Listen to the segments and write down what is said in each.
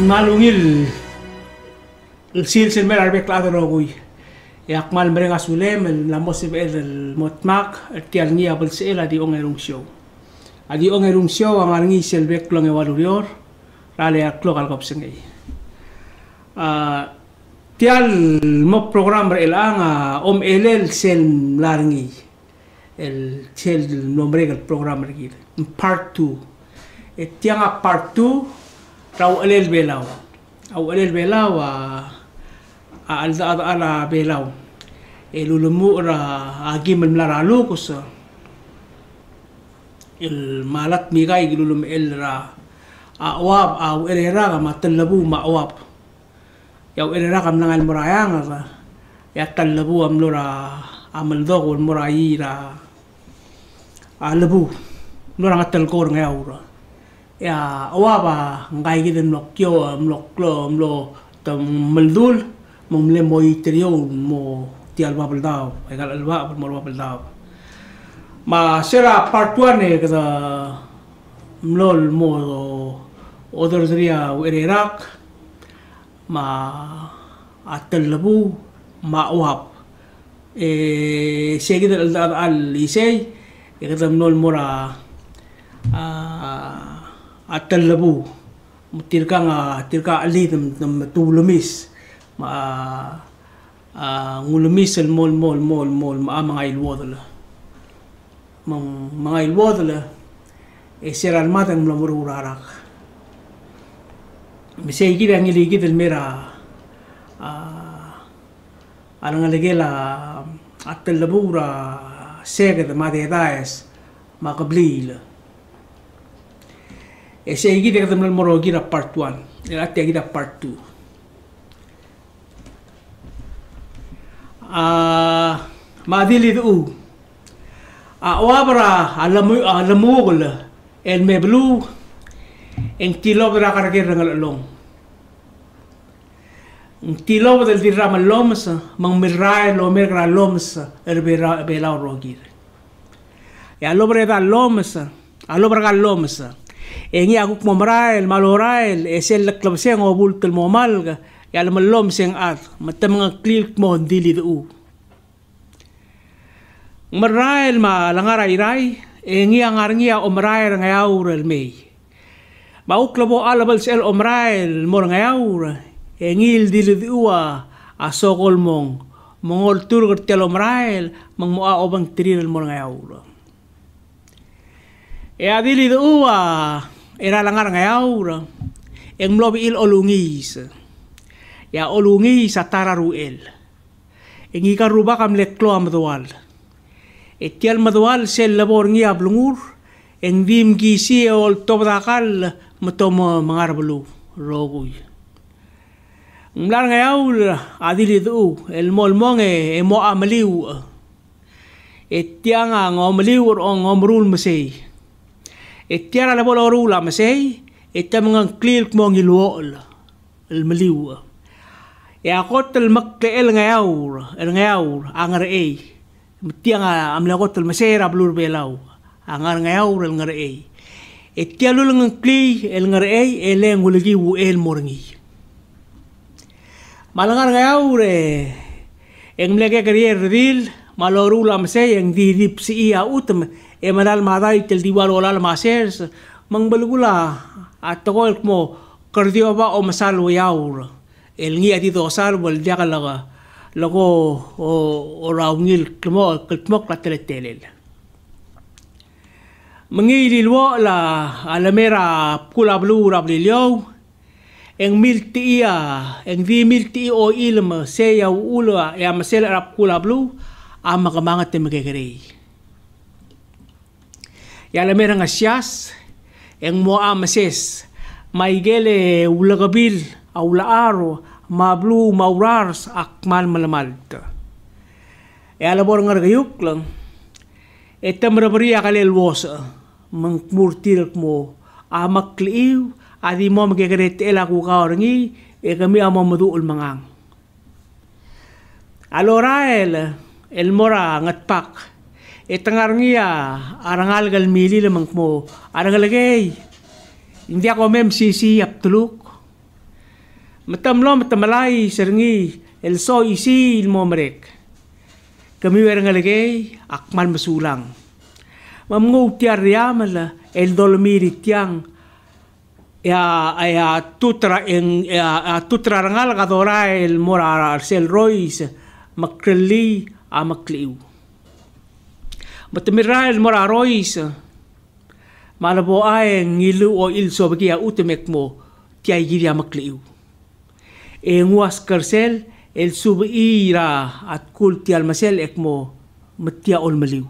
malungil sil sil mer arbe klado no gui e ak mal mer nga sulem la mosib el motmak tial ni abul sel adi onge rung sio adi onge rung sio wa mar ngi sel be klong e walu yor rale ak klokal kop sengei a ah, tial mo program re la nga ah, om elel sel lar ngi el chel nombre gal program re gi part 2 et tiang a part 2 Raulel Belao. Raulel Belao a أعلى ala Belao. الولمو را أجيم آه، الملار علوكوس المالات ميغاي يقولوا ال را آه، أواب آه، أو إلى رغم ما تلبو ما أواب يو إلى رغم لنا المرايان هذا يا تلبو أملورا أمل ذوق المرايي را ألبو نورا تلقور غيورا ya waba ngai gi den lok yo am lok lo am lo tam maldul mom le mo iterio mo ti alba bel dao ai gal alba bel mo alba bel dao ma sera part 1 e kada mlol mo odor zria wer iraq ma atlabu ma wab e segi dal al isei kada mlol mora ah atal labu tirka nga tirka alid nam tulumis ma ngulumis al mol mol mol mol ma mga ilwadala mang mga ilwadala e ser seral ng mlamur urarak misay gid ang ili gid mera alang aligela atal labu ra sega da madedais makablila Ese es Guitar que el Moro Part 1, el arte de Part 2. Ah, madilid u. A ah, obra a la el meblu, en kilogra a en el long. Un kilobra del dirama loms, man mirrae lo mergra lomsa, el belao rogir. Y a l'obra da lomsa, a l'obra ga engi eh, aguk momrail malorael, esel eh, laklab seng obul tel momalga yal malom seng at matam nga klik mo dili du marail ma langara irai engi angar ngia omrail nga yaurel mei mauklabo alabal sel omrail mor nga yaur engil eh, dili du ah, a asokol mong mongol turgot tel omrail mang mua obang tiril mor nga yaur Ea dili do ua, era langar ngai aura. Eng mlobi il olungis. Ya e olungis atara ruel. Eng ika ruba kam let klo amdual. Et tial madual sel labor ngi ablungur. Eng vim gisi e ol tobdakal matoma eh, mangar bulu roguy. Mlar ngai aura adili do el mol monge e mo amliu. Et eh. e tianga ngomliur ong mesei. اتيارا لبولا ورولا مسي اتمنى كليل كمون الوال المليوة يا قوت المكة الغيور الغيور أنغر إي متيانا أملا قوت المسيرة بلور بيلاو أنغر غيور الغر إي اتيالو لنغن كلي الغر إي إلين ولغي و إل مورنغي مالغر غيور إنغلقى كرير ريل مالورولا مسي إنغ دي ريب سيئا أوتم إنغ emanal maday tel diwal walal masers mangbalugula at tokol mo kardioba o masal wayaw el ngi ati dosal wal diakalaga lago o orawngil kmo kmo kateletelel mangi lilwo la alamera kulablu rablilyo ang milti iya, ang di milti o ilma, sayaw ulo, ya masela rap kula blu ama na magagaray. Yalamera nga siyas, ang moa mases, maigele ulagabil, aulaaro, mablu maurars, akmal malamal. Yalabor nga ragayuk lang, etam rabariya kalilwosa, mangmurtirak mo, amakliiw, adi mo magkakarit ela kukawarangi, e kami amamaduol mangang. Alorael, el mora ngatpak, itangarngia arangal gal mili lamang mo arangalagay hindi ako MCC aptuluk matamlo matamalay sarangi elso isi ilmomarek kami warangalagay akmal masulang mamngo tiar yamala el dolmiri tiang ya ya tutra en ya tutra rangal kadora el mora arcel rois makreli a makliu Matamiral morarois. Malabo ay ngilu o ilso bagi a utemek mo ti ay giri amakliu. E nguas karsel el sub ira at kul ti almasel ek mo matia ol maliu.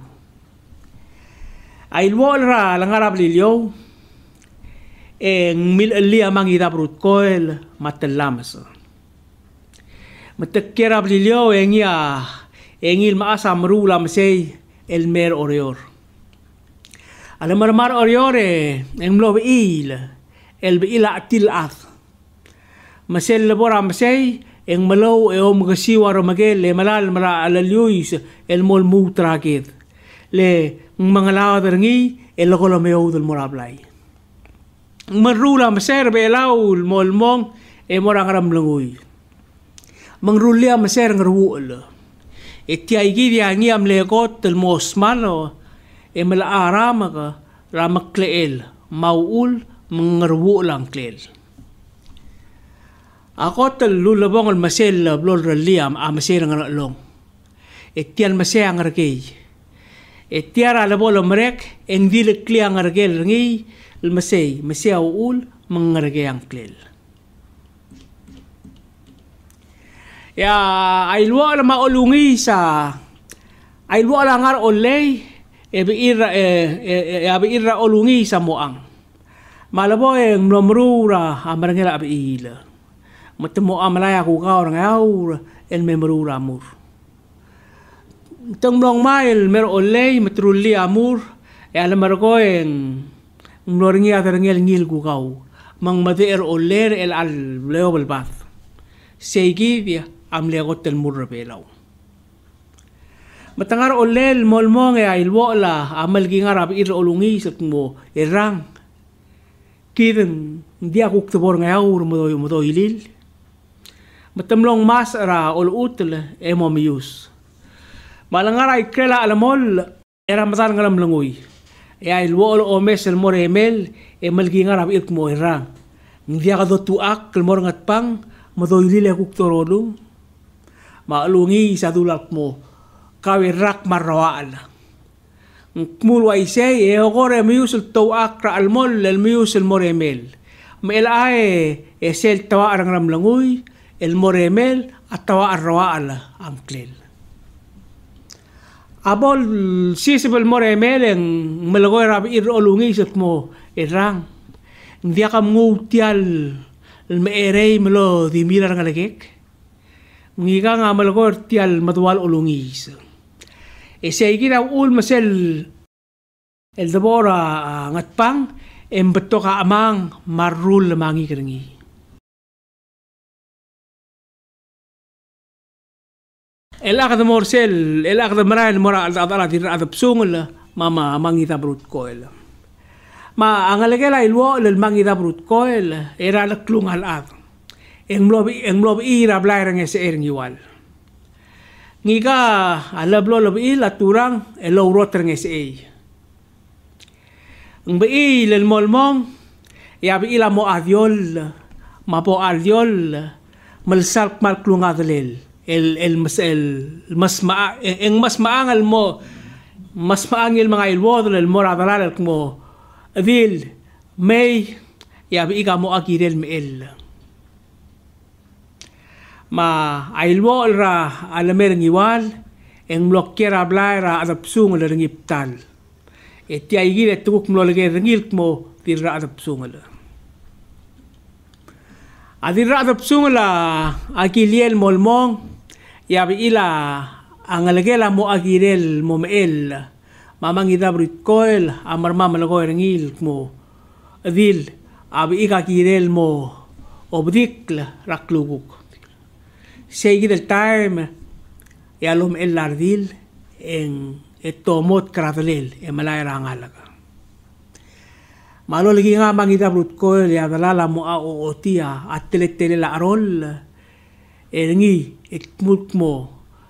Ay luol ra langarap lilyo e ngmil ali amang idabrut koel matalamas. Matakirap lilyo engia engil maasam rula masay المير أوريور المرمار أوريور إملو بإيل البإيل أتيل أث مسيل لبورا مسي إن ملو إيوم غسي وارو مجيل لملال مرا على اليويس المول موترا كيد لي منغلاو درنجي إلا غلو ميود المرابلاي مرولا مسير بإلاو المول مون إمورا غرم لغوي منغرولا مسير غروو إلا Iti aigi di angi am lego tel mo osmano e mela arama ka rama kleel maul mengerwu lang kleel. Ako tel lulabong al masel la blol rali am am masel ang long. Iti al masel ang rakei. Iti ara labo la merek engdi le kli ang rakei ngi al masel masel maul mengerge ang kleel. Ya, ay lua 야 아일와 마올룽이 사 아일와 랑알 E bi ira e, e, e bi ira olungi sa moang malabo e ra amarangela abe ila matemo amalaya ku ka orang au el memrura mur tonglong mail mer olei matrulli amur e ala margo en ngloringi adarngel ngil ku kau mang mader oler el al leobel bath seigi dia am amlegot tel murrebelaw. Matangar olel molmong e ailwola amal gingarap ir olungi sat mo irang. Kiden hindi ako ktubor ngayaw mudoy mudoy ilil. Matamlong mas ara ol utel e momiyus. Malangar ay krela alamol era matar ngalam langoy. E ailwol omes el moremel e malgingarap ir kumo erang. Hindi ako dotuak kalmor ngatpang madoy ilil e kuktorolong maalungi sa dulak mo kawi rak marwaan kumulwa isay e eh, hokore miyusul to akra almol lel miyusul moremel mailaae esel tawa arang ramlanguy el moremel at tawa arwaan ang klel abol sisibel moremel ang malagoy rabi irolungi sat mo irang e hindi ka mngutial meerei melo di mirar ngalagek ngiga nga malagor tial matwal ulungis. Isa e ikina ul masel el dabora ah, ah, ngatpang embeto ka amang marul mangi keringi. El akad morsel, el akad marayan mora al tatala tira at psungol mama mangi tabrut koel. Ma ang alagela ilwo lel mangi tabrut koel era laklungal at englobe englobe i rablairang ese ereng iwal ngiga alablo labi laturang elo rotrang ese ei ngbe i lel molmong yabi ila mo adyol mapo adyol malsark malklungadlel el el mas el mas ma eng mas maangal mo mas maangil mga ilwodl el mora dalal mo dil may yabi iga mo agirel mi el ma ailwo ra alamer ngiwal eng blokkera blaira adapsung le ringiptal etia igile tukuk mlolge ringilt mo dirra adapsung le adirra adapsung la akiliel molmong yabi ila angalagela mo agirel mo meel mamangida brut koel amar mamalago ringil mo dil abi ikakirel mo obdikla rakluguk Seguir el time yalum el ardil en etomot kratlil en malayra ngalaga. Malo lagi nga mangita brut ko ya dalala mo a ootia at tele la arol engi ikmut mo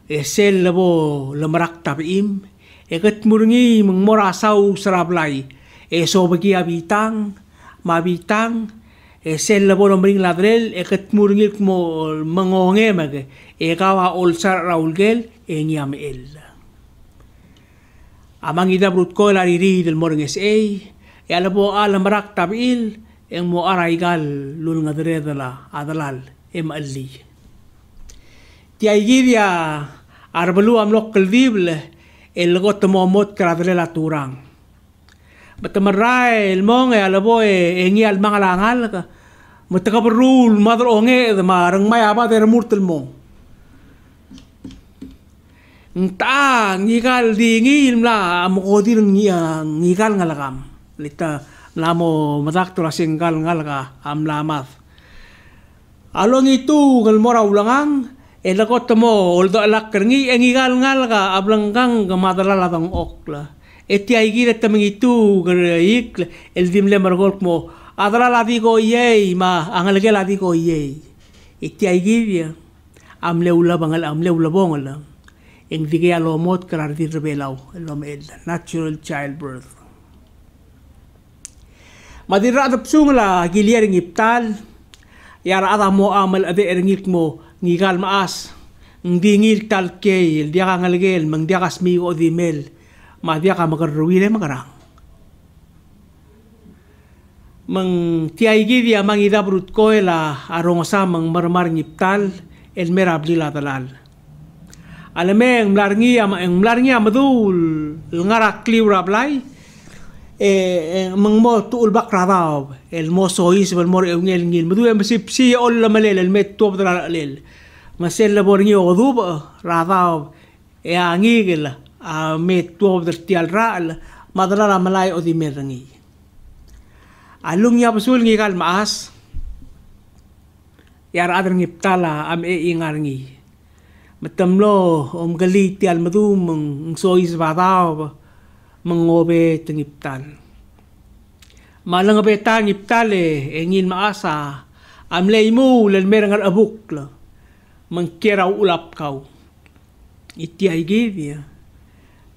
esel labo lamarak tapim ekat murngi mengmora sau serablai eso bagi abitang mabitang e eh, sella bo rom ring ladrel e ket murngil mo mangonge mag e eh, kawa olsar raulgel e niam el amang idabrut ko la riri del morning sa e ala po ala marak tabil ang mo araygal lul nga dala adalal e maalli ti ayiria arbalu amlok kaldible el got mo mot kradre la turang matamarai mong ya e, lebo e, e ngi al mangala ngal ka mutaka berul madar onge de marang mai apa der murtel mong nta ngi kal di ngi ilmla mo godir ngi ngi kal ngalagam lita lamo madak tu rasing kal ngal ka amla mas along itu ngal mora ulangang elakot mo oldo alak ngi e ngi kal ngal ka ablangkang ke madala ok la este aigi de tamingitu greik el dimle margol como adra la digo yei ma angal la digo yei este aigi amle ulabang al amle ulabong al ang dige alomot karar di rebelaw alom mel natural childbirth madira adapsung la gilier ngiptal yara ada mo amal ade erngik mo ngigal maas ngdingil tal kay el diakangalgel mangdiakas mi o mel mas dia akan mengerui dia mengerang. Meng tiagi dia mengida brut koe la arongsa meng mermar ngiptal el merabli la dalal. Alame ang mlarngi ama ang mlarngi ama dul ngarak kliu rablay eh meng mo tuul bak radaw el mo sois bel mor eng el ngil mudu em sip si ol la malel el met tuob dalal el masel la borngi odub radaw e, e angigela a me tuo del tial ral madrala malai o di merngi alung ya busul ngi gal mas yar adr ngi ptala am e ingar ngi metem lo om gali tial madu meng sois badao mengobe tengiptan malang be tang iptale engin maasa am leimu lel merngar abuk lo mengkira ulap kau itiai gevia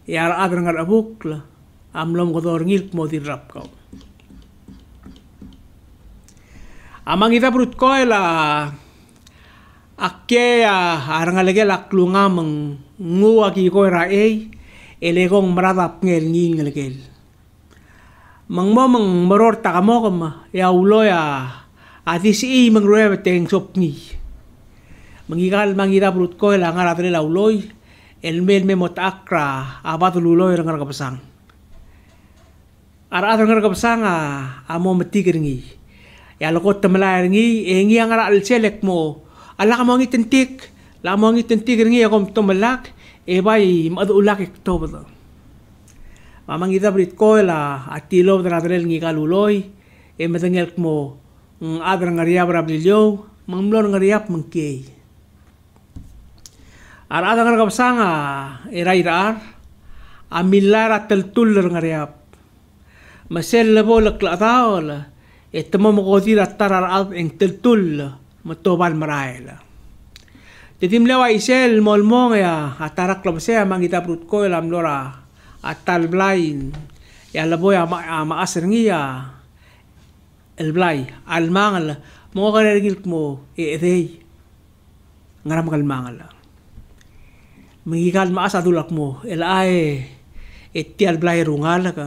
yar adr ngar abuk la am lom godor ngil modi rap ko amang ida brut ko la akke ya ar ngal ge lak lu nga mang ngu a ki ko ra e ele gong mra dap ngel ngi ngel ge mang mo mang maror ta mo ko ma ya ulo ya adis i mang ruwe teng sop ngi mangigal mangira brut ko la ngar adre la uloi el mel me mot akra a bat lu lo yang ngarga pesang ara atong ngarga pesang a ah, a ah, mo meti keringi ya lo kot temla ringi e eh, ngi yang ngara al selek mo ala ah, ka mo ngi tentik la mo ngi tentik ringi ya kom tomelak e eh, bai mad ulak ek to bodo mamang ida brit ko la a ti lo dra drel ngi kalu loy e eh, meten ngel mo ngadra mm, ngariab rabli yo mamlo ngariab mengkei Arada nga kapsanga, irairar, amilar at taltular nga riyap. Masel na po laklataol, ito ad makodir teltul tararaat ang taltul, matubal marahil. Titimlawa isel molmong ya at tarak labasya mangita prut ko ilam lora at talblain ya laboy ma ah, maasir ngiya elblay almangal mo karergil mo e, e, iiday ngaram kalmangal mangigal maasatulak mo elae etti alblai rungal ka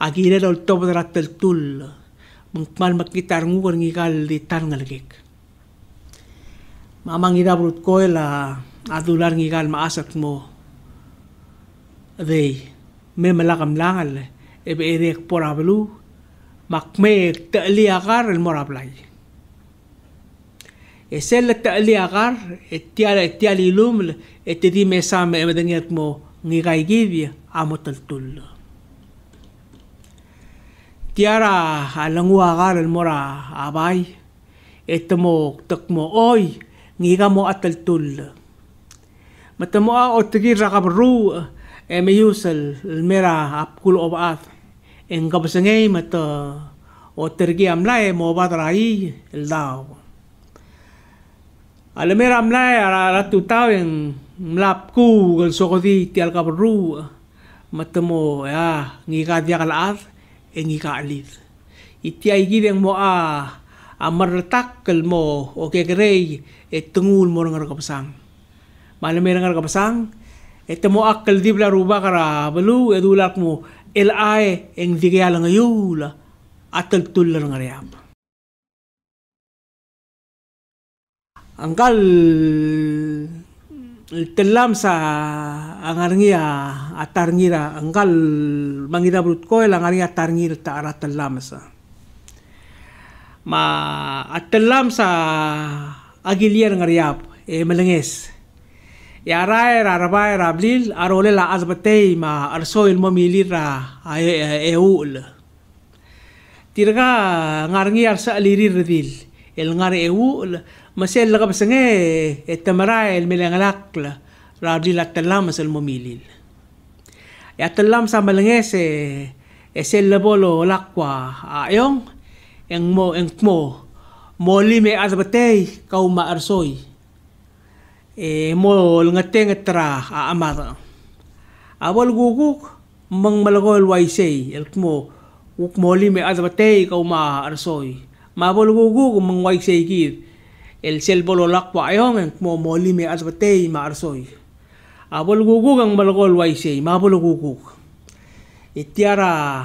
agile lol top drat pel tul makitar ngu kan ngigal di tarngalgek mamang brut ko ela adular ngigal maasak mo dey me malakam langal ebe erek porablu makmek taali akar el morablay sel ta'li agar tiala tiali luml tedi mesam medaniyat mo ngigaigidi amotaltul tiara alangu agar mora abai etmo takmo oy ngiga mo ataltul matamo a otgi raqabru meyusal mera apkul obat engabsangay mata otergi amlae mo badrai eldaw Alam kan mo ramlay, ala tutaw yung mlapku, gan so ko di ti alkabru, matamo, ya, ngi ka di akalaat, e ngi ka alit. Iti ay giving mo a, a maratakal mo, o kegrey, e tungul mo ng rakapasang. Malam e mo ng rakapasang, e tamo akal di bla ruba kara, balu, e dulak mo, el ay, e ngi kaya lang ayula, e atal tulla ng rakapasang. angkal telam sa angarngia atarngira angkal mangira brut ko angarngia tarngir ta ara tellam sa ma atelam sa agilier ngariap e melenges yara raraba rablil arole la azbatei ma arso ilmo ra ay e ul tirga ngarngi arsa alirir dil el ngar e ul Masel ka pasange, et tamarael milangalakla, rabdi latalam masal mumilil. Yatalam sa malanges eh, esel labolo lakwa, ayong, ang mo, ang mo, moli me asbatay, kau maarsoy. E mo, langateng atra, aamata. Awal guguk, mang malagol waisay, elk mo, uk moli me asbatay, kau maarsoy. Mabol guguk, mang waisay gid, el selbo lo lakwa ayong ang mo moli me asbatay marsoy. Abol gugug ang balagol way say, mabol gugug. Itiara e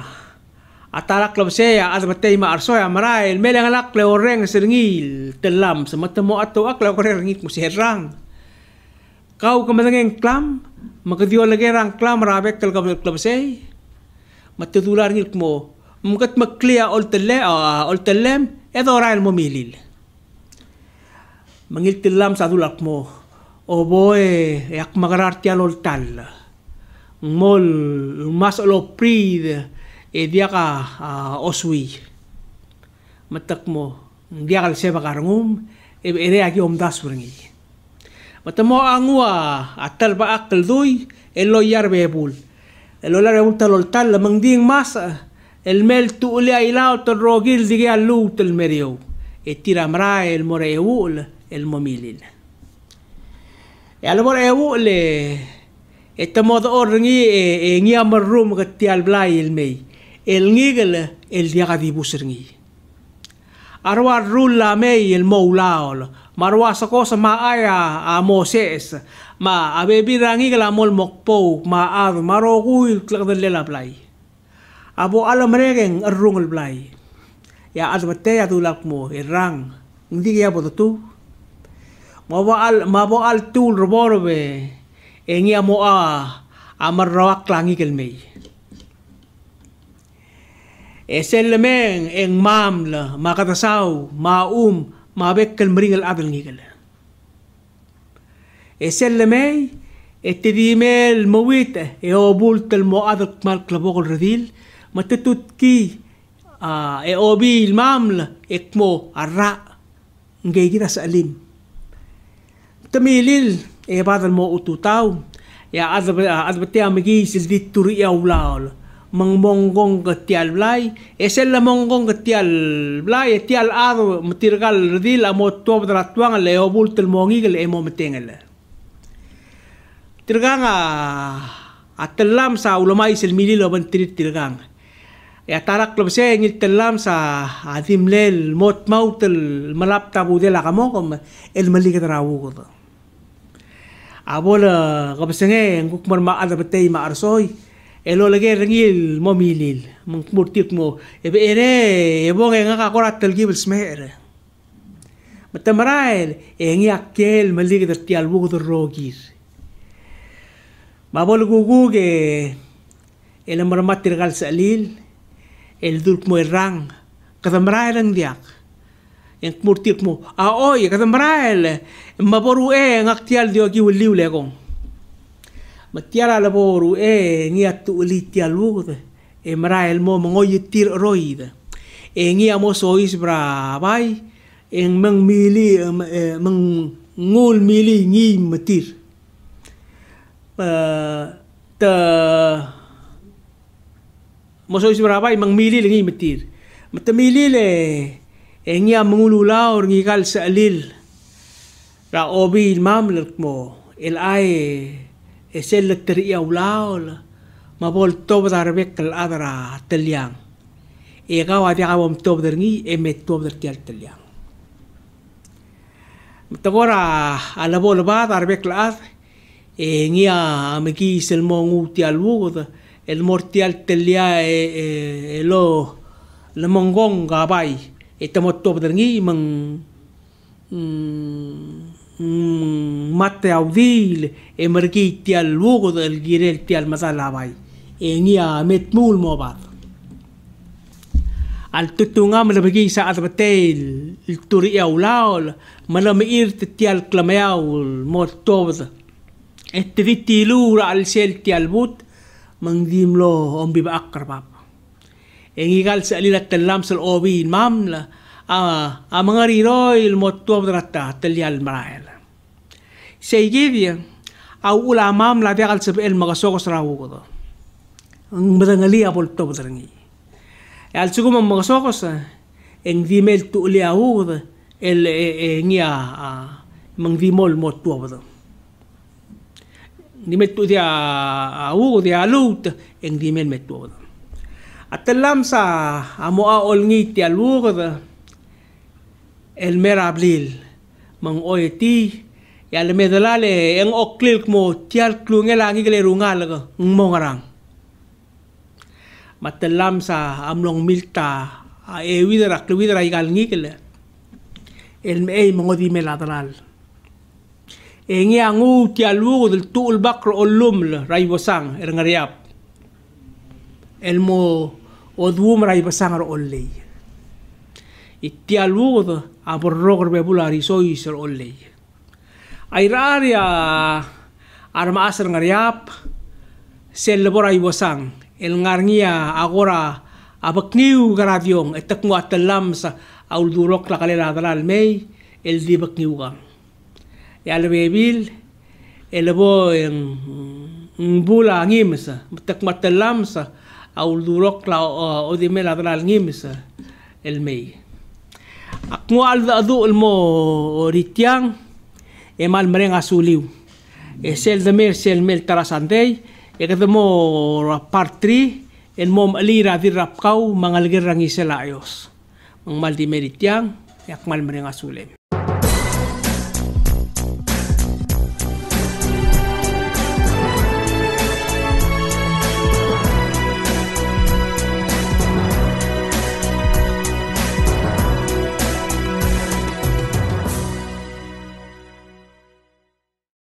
atarak lab saya asbatay marsoy amarail melang alak le oreng seringil telam sa matamo ato ak le oreng ik musirang. Kau kamatangeng klam, makadiyo lagi rang klam rabek kal kabal klab say. Matutular ngilk mo, mungkat maklia ol telle, ol telle, edo rail mo milil. Mm. mangiltillam sadulak mo oboe yak magarartian oltal mol mas oloprid e diaka uh, oswi matak mo diakal seba karangum e ere aki omdas bringi matamo angua atal ba akal doy elo yarbebul elo yarbebul taloltal mangding mas الميل تقولي ايلاو تروجيل دي جا اللوت المريو التيرا مراي المريوول المميلين يعني بره هو ل اتمود اورني اني امر روم كتيال بلاي المي النيغل الديغا دي بوسرني اروا رول لا مي المولاول مروا سكوس ما ايا اموسيس ما ابي بيراني كلا مول مقبو ما اد مارو غوي كلا لا بلاي ابو على مريغن الرونغل بلاي يا ازبتيا دولاكمو الران ندير يا بوتو Mabaal mabaal tul rborbe. Engi amoa amar rawak langi kelmei. Esel meng eng mamla makatasau maum mabek kel meringel adel ngigel. Esel mei Ete di mel mawit e obul tel mo adal kmal klabogol radil matutut ki e obil mamla e kmo arra ngay gita sa alim tamilil e eh, badal mo ututaw ya adab eh, adab te amgi sil ditur ya ulal mang eh, lah monggong ke tial blai e sel monggong ke tial blai tial adu mutirgal ridil lah, amo to badra tuang lah le obul tel mongi gel e mo metengel tirgang a ah, atelam ah, sa ulama isil milil oban tirit tirgang ya tarak lo se ngil telam sa adim ah, lel mot mautel malap tabu de la kamokom el malik tra wugo abo ah, le kapasenge ang kumar ma ada betay ma arsoy elo lagi ringil mo milil mangkumurtik mo ya, ebe ere eh, ebo ya, eh, nga nga kakorat talgi bersmer matamarail ang eh, yakkel malig dati albuk do rogir mabol guguge elamar matirgal sa lil el durk mo irang katamarail ang diak en kumurtir kumu a ah, oye kata mrael ma boru e ngak tial dio ki wuli wule kong ma tiala la boru e ngia tu uli tial wukute e mrael mo mongoye tir roide e ngia mo so is bra bai en meng mili e, e, meng ngul mili ngi matir ta mo so is bra bai meng mili ngi matir ma ta mili le Engia mengulu laur ngigal selil. Ra obi mam mo el ai esel lekter ia ulaul. Ma bol tob dar bekel adra telyang. E gawa dia awam tob der ngi emet tob der kel telyang. Tegora ala bol ba dar bekel ad. Engia amegi sel mongu tialwud el mortial telia ya e, e, e lo le mongong gabai. Ita mo to pedengi meng mm, mm, mate audil e mergi ti al luogo del girel ti al masala vai e ni a met mul mo va al tutunga me le bagi sa atbetel il turi au laol me le me ir ti al klamau mo to pedengi e te viti lura al sel ti al but mengdim lo ombi ba akrabap Egigal sa alila talam sa obi mam la a mga roy il motu abdrata talyal marael. Sa igivya, a ula mam la vegal sa el magasokos rawugodo. Ang madangali apol to badrangi. E al sugum ang magasokos ang vimel tu uli el e, e, ngia mang vimol motu abdrata. Ni metu dia a ugo dia lut en dimel metu Atelam sa amoa olngi ti alur el merablil mang oeti ya le medalale eng oklil mo tial klungelangi gele rungal ga ngongarang matelam sa amlong milta a e widra klwidra igal ngikele el me ei mangodi meladral engi angu tial lugo del tul bakro oluml raibosang er el mo odwumrai basangaro ollei ittialwugodo a bulari soisor ollei airaria armaasar ngariap selleborai wasang elngarngia agora abakniu garadyong etakmu atalam sa auldurok la kalera dalal mei el di bakniuga yalbebil elbo ng mm, bula ngimsa takmatalam sa o awlduroqla oo odimela dalalngimisa elmey akmo aldu elmo e emal mereng asuliu esel demer sel mel tarasandei ekademo part 3 elmo alira dirapkau mangalgerang iselayos ang maldi meritiang yakmal e mereng asulem